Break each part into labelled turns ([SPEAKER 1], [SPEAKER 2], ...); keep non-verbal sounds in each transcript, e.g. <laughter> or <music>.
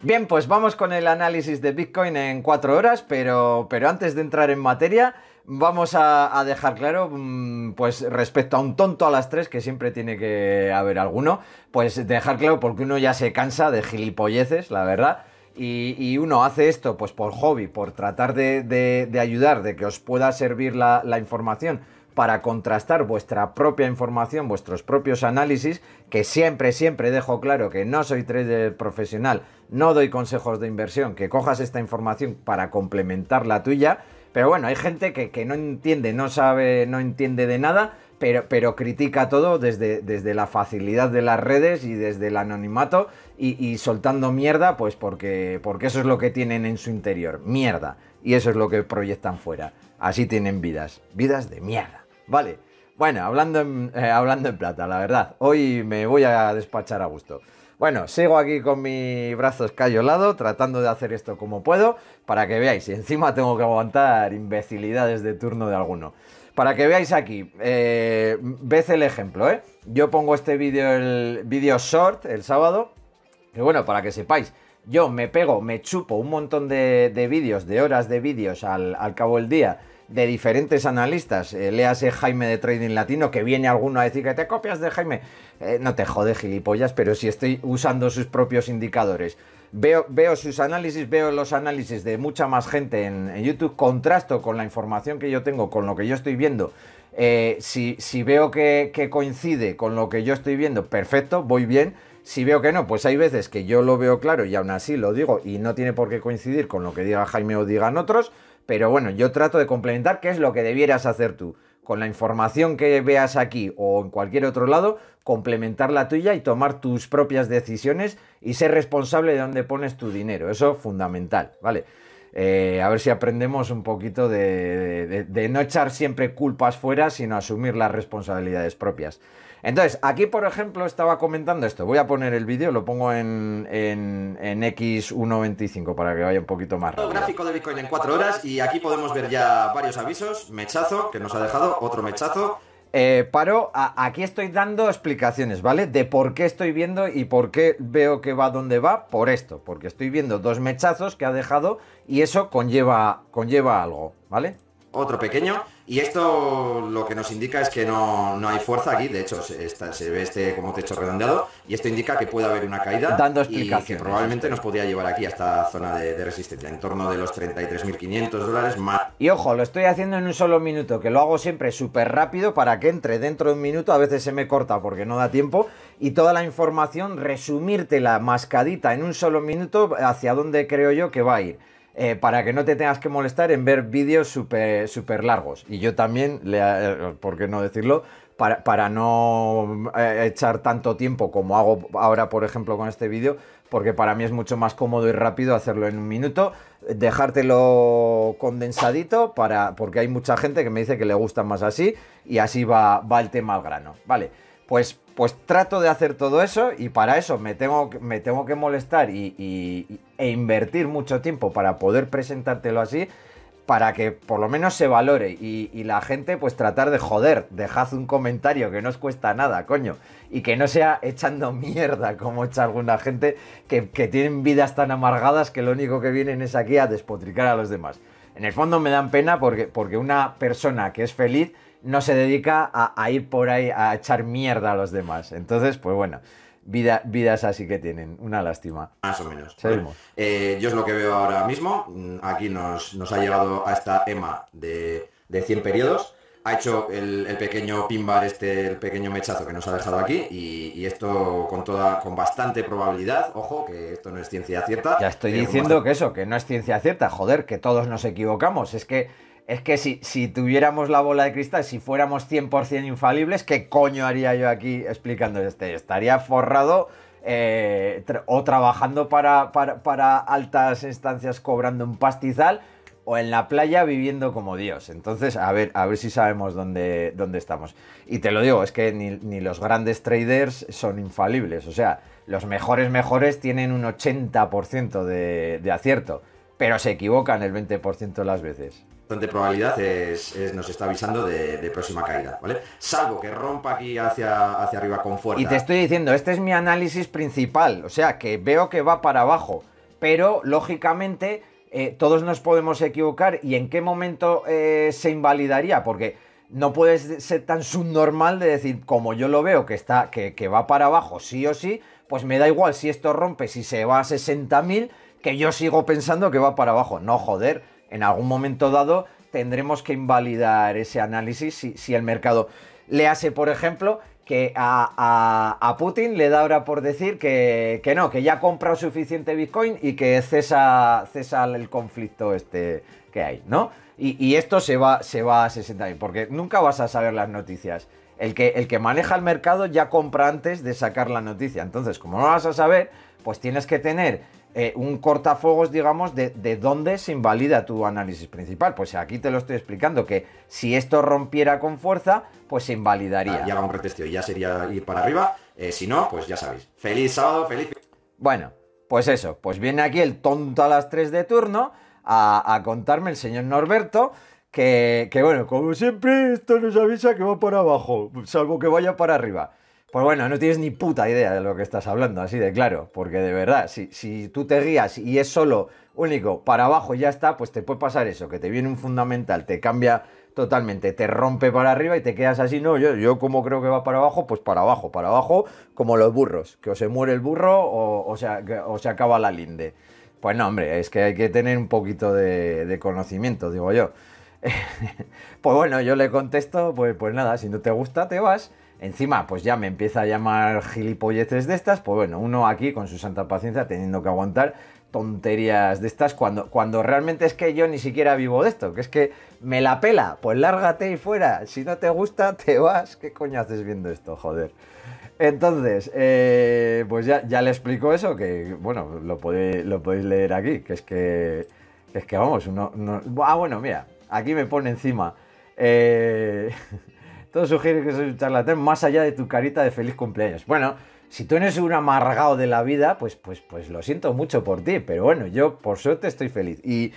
[SPEAKER 1] Bien, pues vamos con el análisis de Bitcoin en cuatro horas, pero, antes de entrar en materia, vamos a, dejar claro, mm, pues respecto a un tonto a las tres, que siempre tiene que haber alguno, pues dejar claro porque uno ya se cansa de gilipolleces, la verdad. Y, uno hace esto pues por hobby, por tratar de, ayudar, de que os pueda servir la información para contrastar vuestra propia información, vuestros propios análisis, que siempre, siempre dejo claro que no soy trader profesional, no doy consejos de inversión, que cojas esta información para complementar la tuya, pero bueno, hay gente que, no entiende, no sabe, no entiende de nada, pero, pero, critica todo desde, desde, la facilidad de las redes y desde el anonimato y, soltando mierda, pues porque, porque, eso es lo que tienen en su interior, mierda. Y eso es lo que proyectan fuera. Así tienen vidas, vidas de mierda. Vale. Bueno, hablando en, <laughs> eh, hablando en plata, la verdad. Hoy me voy a despachar a gusto. Bueno, sigo aquí con mi brazo escayolado, tratando de hacer esto como puedo, para que veáis. Y encima tengo que aguantar imbecilidades de turno de alguno. Para que veáis aquí, eh, el ejemplo, ¿eh? Yo pongo este vídeo, el vídeo short, el sábado. Y bueno, para que sepáis, yo me pego, me chupo un montón de, vídeos, de horas de vídeos al, al cabo del día de diferentes analistas. Eh, léase Jaime de Trading Latino, que viene alguno a decir que te copias de Jaime. Eh, no te jode, gilipollas, pero si estoy usando sus propios indicadores. Veo, veo sus análisis, veo los análisis de mucha más gente en, YouTube, contrasto con la información que yo tengo, con lo que yo estoy viendo. Eh, si, si, veo que, que coincide con lo que yo estoy viendo, perfecto, voy bien. Si veo que no, pues hay veces que yo lo veo claro y aún así lo digo y no tiene por qué coincidir con lo que diga Jaime o digan otros. Pero bueno, yo trato de complementar qué es lo que debieras hacer tú. Con la información que veas aquí o en cualquier otro lado, complementar la tuya y tomar tus propias decisiones y ser responsable de dónde pones tu dinero. Eso es fundamental, ¿vale? Eh, a ver si aprendemos un poquito de no echar siempre culpas fuera, sino asumir las responsabilidades propias. Entonces, aquí, por ejemplo, estaba comentando esto. Voy a poner el vídeo, lo pongo en, en, X125 para que vaya un poquito más rápido. Gráfico de Bitcoin en 4 horas y aquí podemos ver ya varios avisos. Mechazo, que nos ha dejado, otro mechazo. Eh, paro, aquí estoy dando explicaciones, ¿vale? De por qué estoy viendo y por qué veo que va donde va por esto, porque estoy viendo dos mechazos que ha dejado y eso conlleva, conlleva algo, ¿vale? Otro pequeño. Y esto lo que nos indica es que no, hay fuerza aquí, de hecho se, ve este como techo redondeado y esto indica que puede haber una caída Dando explicación. que probablemente nos podría llevar aquí a esta zona de, de resistencia, en torno de los 33.500 dólares más. Y ojo, lo estoy haciendo en un solo minuto, que lo hago siempre súper rápido para que entre dentro de un minuto, a veces se me corta porque no da tiempo, y toda la información resumírtela mascadita en un solo minuto hacia dónde creo yo que va a ir. Eh, para que no te tengas que molestar en ver vídeos súper super largos. Y yo también, le, eh, ¿por qué no decirlo? Para, para no eh, echar tanto tiempo como hago ahora, por ejemplo, con este vídeo, porque para mí es mucho más cómodo y rápido hacerlo en un minuto, dejártelo condensadito, para, porque hay mucha gente que me dice que le gusta más así, y así va, va el tema al grano. Vale, pues pues trato de hacer todo eso y para eso me tengo, que molestar y, e invertir mucho tiempo para poder presentártelo así, para que por lo menos se valore y, la gente pues tratar de joder, dejad un comentario que no os cuesta nada, coño, y que no sea echando <laughs> mierda como echa alguna gente que, tienen vidas tan amargadas que lo único que vienen es aquí a despotricar a los demás. En el fondo me dan pena porque una persona que es feliz no se dedica a, ir por ahí a echar mierda a los demás. Entonces, pues bueno, vidas así que tienen, una lástima. Más o menos. Eh, yo es lo que veo ahora mismo. Mm, aquí nos, nos ha llegado esta Emma de, de 100 periodos. Ha hecho el, pequeño pinbar, este, el pequeño mechazo que nos ha dejado aquí. Y, esto con toda, con bastante probabilidad. Ojo, que esto no es ciencia cierta. Ya estoy diciendo que eso, que no es ciencia cierta. Joder, que todos nos equivocamos. Es que es que si, tuviéramos la bola de cristal, si fuéramos 100% infalibles, ¿qué coño haría yo aquí explicando este? Estaría forrado eh, o trabajando para, para, altas instancias cobrando un pastizal o en la playa viviendo como Dios. Entonces, a ver, a ver si sabemos dónde, dónde estamos. Y te lo digo, es que ni, los grandes traders son infalibles. O sea, los mejores mejores tienen un 80% de, de acierto, pero se equivocan el 20% de las veces bastante probabilidad nos está avisando de, próxima caída, ¿vale? Salvo que rompa aquí hacia, hacia arriba con fuerza. Y te estoy diciendo, este es mi análisis principal, o sea, que veo que va para abajo, pero lógicamente eh, todos nos podemos equivocar y en qué momento eh, se invalidaría, porque no puedes ser tan subnormal de decir, como yo lo veo, que, está, que, que va para abajo sí o sí, pues me da igual si esto rompe, si se va a 60.000, que yo sigo pensando que va para abajo. No, joder en algún momento dado tendremos que invalidar ese análisis si, el mercado le hace, por ejemplo, que a, Putin le da ahora por decir que, no, que ya ha comprado suficiente Bitcoin y que cesa, el conflicto este que hay, ¿no? Y, esto se va, a 60.000, porque nunca vas a saber las noticias. El que, el que maneja el mercado ya compra antes de sacar la noticia. Entonces, como no vas a saber, pues tienes que tener eh, un cortafuegos, digamos, de, dónde se invalida tu análisis principal. Pues aquí te lo estoy explicando, que si esto rompiera con fuerza, pues se invalidaría. ya vamos retestio, ya sería ir para arriba. Eh, si no, pues ya sabéis. Feliz sábado, feliz... Bueno, pues eso, pues viene aquí el tonto a las 3 de turno a, contarme el señor Norberto. Que, que bueno, como siempre, esto nos avisa que va para abajo, salvo que vaya para arriba. Pues bueno, no tienes ni puta idea de lo que estás hablando, así de claro, porque de verdad, si, tú te guías y es solo único para abajo y ya está, pues te puede pasar eso, que te viene un fundamental, te cambia totalmente, te rompe para arriba y te quedas así, no, yo, yo como creo que va para abajo, pues para abajo, para abajo, como los burros, que o se muere el burro o, se, acaba la linde. Pues no, hombre, es que hay que tener un poquito de, de conocimiento, digo yo. <laughs> pues bueno, yo le contesto, pues, pues nada, si no te gusta, te vas Encima, pues ya me empieza a llamar gilipolletes de estas, pues bueno, uno aquí con su santa paciencia teniendo que aguantar tonterías de estas cuando, cuando realmente es que yo ni siquiera vivo de esto, que es que me la pela, pues lárgate y fuera, si no te gusta te vas, ¿qué coño haces viendo esto, joder? Entonces, eh, pues ya, le explico eso, que bueno, lo podéis, lo podéis leer aquí, que es que, es que vamos, uno, no. Ah, bueno, mira, aquí me pone encima... Eh, <laughs> Todo sugiere que soy un charlatán más allá de tu carita de feliz cumpleaños. Bueno, si tú eres un amargado de la vida, pues, pues, pues lo siento mucho por ti, pero bueno, yo por suerte estoy feliz. Y,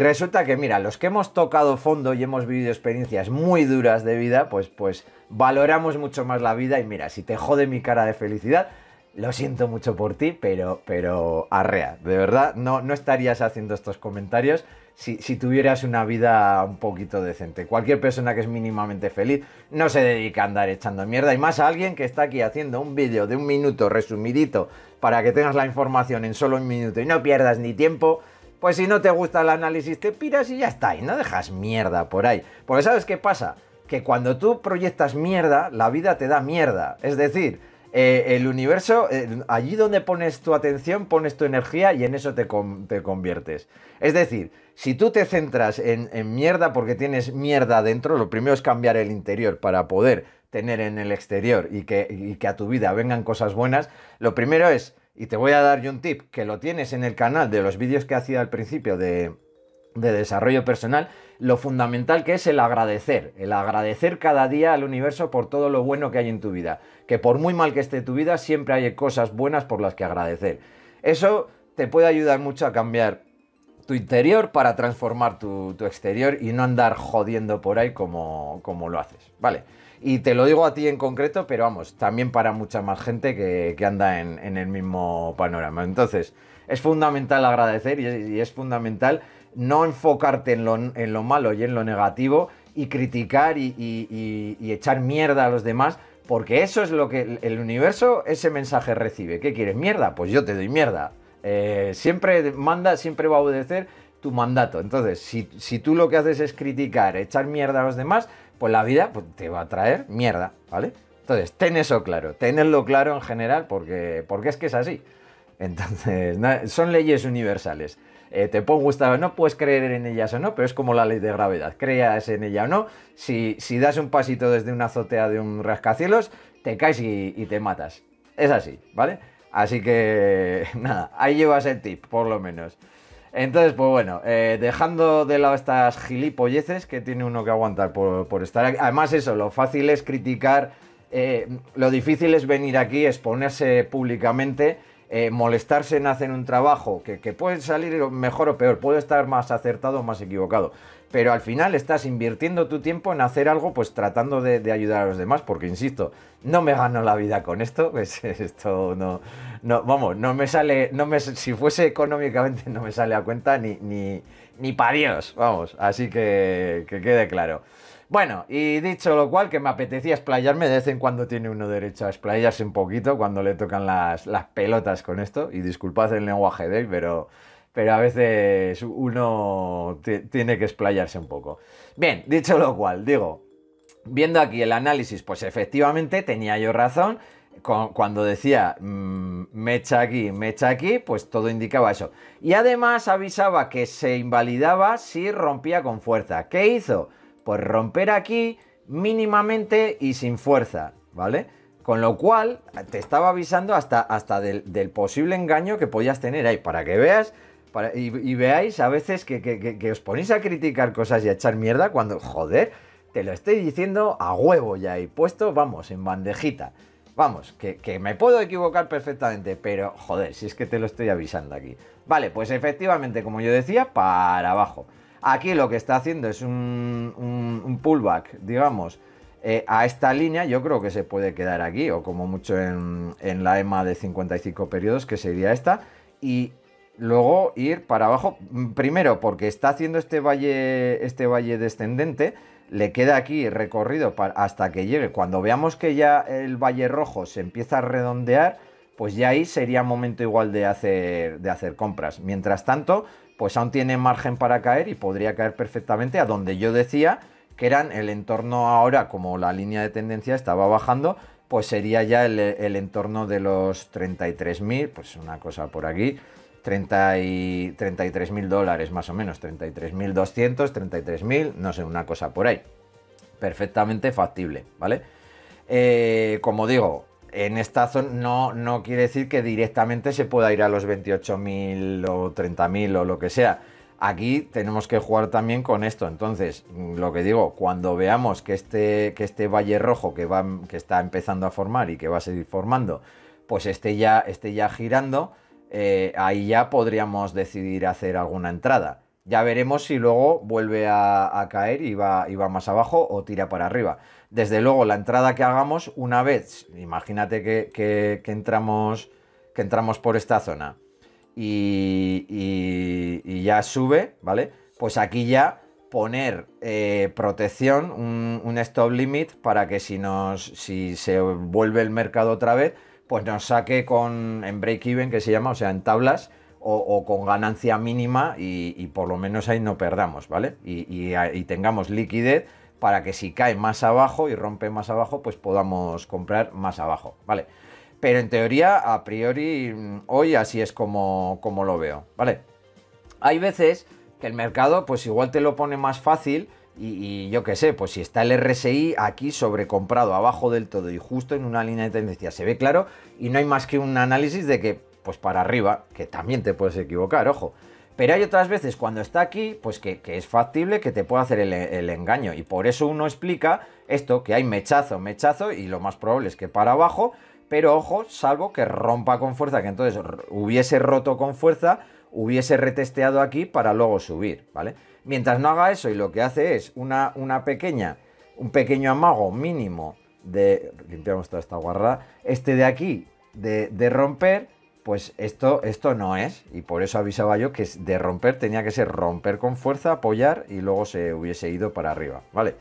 [SPEAKER 1] resulta que, mira, los que hemos tocado fondo y hemos vivido experiencias muy duras de vida, pues, pues valoramos mucho más la vida y mira, si te jode mi cara de felicidad, lo siento mucho por ti, pero, pero arrea, de verdad, no, no estarías haciendo estos comentarios si, tuvieras una vida un poquito decente. Cualquier persona que es mínimamente feliz no se dedica a andar echando mierda. Y más a alguien que está aquí haciendo un vídeo de un minuto resumidito para que tengas la información en solo un minuto y no pierdas ni tiempo. Pues si no te gusta el análisis, te piras y ya está. Y no dejas mierda por ahí. Porque ¿sabes qué pasa? Que cuando tú proyectas mierda, la vida te da mierda. Es decir, eh, el universo, eh, allí donde pones tu atención, pones tu energía y en eso te, conviertes. Es decir, si tú te centras en, mierda porque tienes mierda dentro, lo primero es cambiar el interior para poder tener en el exterior y que, y que a tu vida vengan cosas buenas, lo primero es, y te voy a dar yo un tip, que lo tienes en el canal de los vídeos que hacía al principio de, de desarrollo personal, lo fundamental que es el agradecer, el agradecer cada día al universo por todo lo bueno que hay en tu vida, que por muy mal que esté tu vida, siempre hay cosas buenas por las que agradecer. Eso te puede ayudar mucho a cambiar tu interior para transformar tu, exterior y no andar jodiendo por ahí como, lo haces, ¿vale? Y te lo digo a ti en concreto, pero vamos, también para mucha más gente que, anda en, el mismo panorama. Entonces, es fundamental agradecer y es fundamental no enfocarte en lo, malo y en lo negativo y criticar y, echar mierda a los demás, porque eso es lo que el universo, ese mensaje recibe. ¿Qué quieres? ¿Mierda? Pues yo te doy mierda. Eh, siempre manda, siempre va a obedecer tu mandato. Entonces, si, tú lo que haces es criticar, echar mierda a los demás, pues la vida pues, te va a traer mierda, ¿vale? Entonces, ten eso claro, tenedlo claro en general, porque es que es así. Entonces, <laughs> son leyes universales. Eh, te pongo gustar o no, puedes creer en ellas o no, pero es como la ley de gravedad, creas en ella o no, si, das un pasito desde una azotea de un rascacielos, te caes y, te matas. Es así, ¿vale? Así que <laughs> nada, ahí llevas el tip, por lo menos. Entonces, pues bueno, eh, dejando de lado estas gilipolleces que tiene uno que aguantar por, estar aquí. Además, eso, lo fácil es criticar, eh, lo difícil es venir aquí, exponerse públicamente eh, molestarse en hacer un trabajo, que, puede salir mejor o peor, puede estar más acertado o más equivocado, pero al final estás invirtiendo tu tiempo en hacer algo, pues tratando de, ayudar a los demás, porque insisto, no me gano la vida con esto, pues <laughs> esto no, no, vamos, no me sale, no me, si fuese económicamente no me sale a cuenta ni, ni, ni para Dios, vamos, así que que quede claro. Bueno, y dicho lo cual, que me apetecía explayarme, de vez en cuando tiene uno derecho a esplayarse un poquito cuando le tocan las, pelotas con esto, y disculpad el lenguaje de él, pero, pero a veces uno tiene que esplayarse un poco. Bien, dicho lo cual, digo, viendo aquí el análisis, pues efectivamente tenía yo razón, cuando decía mecha mm, aquí, mecha aquí, pues todo indicaba eso. Y además avisaba que se invalidaba si rompía con fuerza. ¿Qué hizo? Pues romper aquí mínimamente y sin fuerza, ¿vale? Con lo cual, te estaba avisando hasta, hasta del, posible engaño que podías tener ahí, para que veas y, veáis a veces que, os ponéis a criticar cosas y a echar mierda cuando, joder, te lo estoy diciendo a huevo ya y puesto, vamos, en bandejita. Vamos, que, me puedo equivocar perfectamente, pero joder, si es que te lo estoy avisando aquí. Vale, pues efectivamente, como yo decía, para abajo. Aquí lo que está haciendo es un, pullback, digamos, eh, a esta línea. Yo creo que se puede quedar aquí, o como mucho en, la EMA de 55 periodos, que sería esta. Y luego ir para abajo. Primero, porque está haciendo este valle, este valle descendente. Le queda aquí recorrido hasta que llegue. Cuando veamos que ya el valle rojo se empieza a redondear pues ya ahí sería momento igual de hacer, de hacer compras. Mientras tanto, pues aún tiene margen para caer y podría caer perfectamente a donde yo decía que eran el entorno ahora, como la línea de tendencia estaba bajando, pues sería ya el, entorno de los 33.000, pues una cosa por aquí, 33.000 dólares más o menos, 33.200, 33.000, no sé, una cosa por ahí. Perfectamente factible, ¿vale? Eh, como digo, en esta zona no, quiere decir que directamente se pueda ir a los 28.000 o 30.000 o lo que sea. Aquí tenemos que jugar también con esto. Entonces, mm, lo que digo, cuando veamos que este, este valle rojo que, que está empezando a formar y que va a seguir formando, pues esté ya, ya girando, eh, ahí ya podríamos decidir hacer alguna entrada. Ya veremos si luego vuelve a, caer y va, y va más abajo o tira para arriba. Desde luego, la entrada que hagamos, una vez, imagínate que, entramos, que entramos por esta zona y, ya sube, ¿vale? Pues aquí ya poner eh, protección, un, stop limit, para que si, nos, se vuelve el mercado otra vez, pues nos saque con, en break-even, que se llama, o sea, en tablas, o, con ganancia mínima y, por lo menos ahí no perdamos, ¿vale? y, tengamos liquidez para que si cae más abajo y rompe más abajo, pues podamos comprar más abajo, ¿vale? Pero en teoría, a priori, mm, hoy así es como, como lo veo, ¿vale? Hay veces que el mercado, pues igual te lo pone más fácil y, yo qué sé, pues si está el RSI aquí sobrecomprado abajo del todo y justo en una línea de tendencia, se ve claro y no hay más que un análisis de que, pues para arriba, que también te puedes equivocar, ojo. Pero hay otras veces cuando está aquí, pues que, es factible que te pueda hacer el, engaño. Y por eso uno explica esto, que hay mechazo, mechazo, y lo más probable es que para abajo, pero ojo, salvo que rompa con fuerza, que entonces hubiese roto con fuerza, hubiese retesteado aquí para luego subir, ¿vale? Mientras no haga eso y lo que hace es una, pequeña, un pequeño amago mínimo de... Limpiamos toda esta guarra. Este de aquí, de romper pues esto, esto no es, y por eso avisaba yo que de romper tenía que ser romper con fuerza, apoyar y luego se hubiese ido para arriba, ¿vale?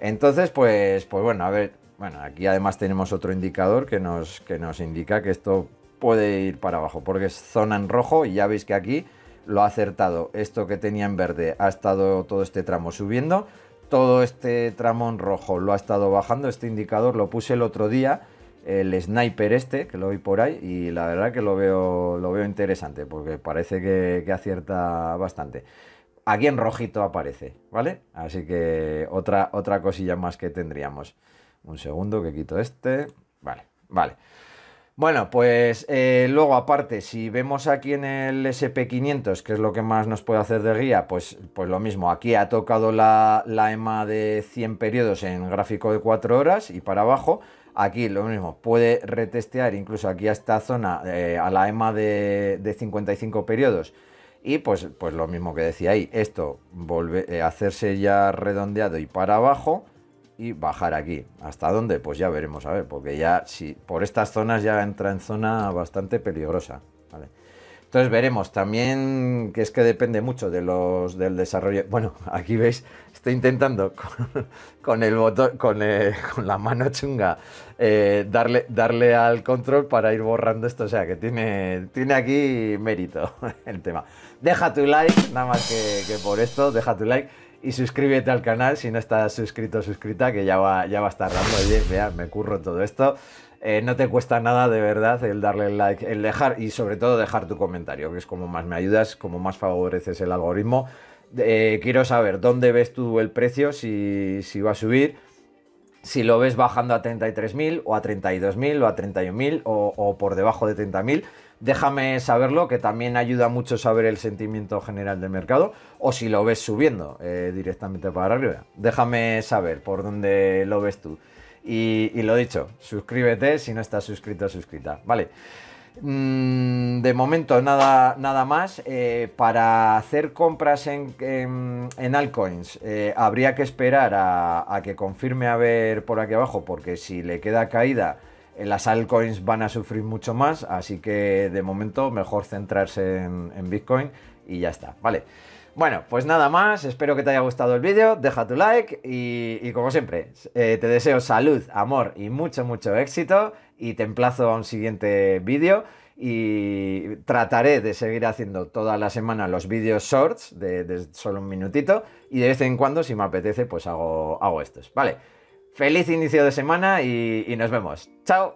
[SPEAKER 1] Entonces, pues, pues, bueno, a ver, bueno, aquí además tenemos otro indicador que nos, que nos indica que esto puede ir para abajo, porque es zona en rojo y ya veis que aquí lo ha acertado. Esto que tenía en verde ha estado todo este tramo subiendo, todo este tramo en rojo lo ha estado bajando. Este indicador lo puse el otro día el sniper este, que lo vi por ahí, y la verdad que lo veo, lo veo interesante, porque parece que, que acierta bastante. Aquí en rojito aparece, ¿vale? Así que otra, otra cosilla más que tendríamos. Un segundo que quito este. Vale, vale. Bueno, pues eh, luego aparte, si vemos aquí en el SP500, que es lo que más nos puede hacer de guía, pues, pues lo mismo, aquí ha tocado la, EMA e de 100 periodos en gráfico de 4 horas y para abajo, aquí lo mismo, puede retestear incluso aquí a esta zona eh, a la EMA de, 55 periodos y pues, pues, lo mismo que decía ahí, esto vuelve a eh, hacerse ya redondeado y para abajo y bajar aquí. ¿Hasta dónde? Pues ya veremos, a ver, porque ya si por estas zonas ya entra en zona bastante peligrosa. ¿vale? Entonces veremos también que es que depende mucho de los del desarrollo. Bueno, <laughs> aquí veis, estoy intentando <laughs> con, el botón, con, eh, la mano chunga eh, darle, darle al control para ir borrando esto. O sea que tiene, tiene aquí mérito <laughs> el tema. Deja tu like, nada más que por esto, deja tu like y suscríbete al canal si no estás suscrito o suscrita, que ya va, ya va a estar dando, oye, vea, me curro todo esto. Eh, no te cuesta nada de verdad el darle like, el dejar y sobre todo dejar tu comentario, que es como más me ayudas, como más favoreces el algoritmo. Eh, quiero saber dónde ves tú el precio, si, va a subir, si lo ves bajando a 33.000 o a 32.000 o a 31.000 o, o por debajo de 30.000 déjame saberlo, que también ayuda mucho saber el sentimiento general del mercado, o si lo ves subiendo eh, directamente para arriba. Déjame saber por dónde lo ves tú. Y, lo dicho, suscríbete si no estás suscrito o suscrita. Vale. Mm, de momento nada, nada más. Eh, para hacer compras en, en, altcoins eh, habría que esperar a, a que confirme a ver por aquí abajo, porque si le queda caída eh, las altcoins van a sufrir mucho más, así que de momento mejor centrarse en, Bitcoin y ya está, ¿vale? Bueno, pues nada más, espero que te haya gustado el vídeo, deja tu like y, como siempre, eh, te deseo salud, amor y mucho, mucho éxito y te emplazo a un siguiente vídeo y trataré de seguir haciendo toda la semana los vídeos shorts de, solo un minutito y de vez en cuando, si me apetece, pues hago, hago estos, ¿vale? Feliz inicio de semana y, nos vemos. Chao.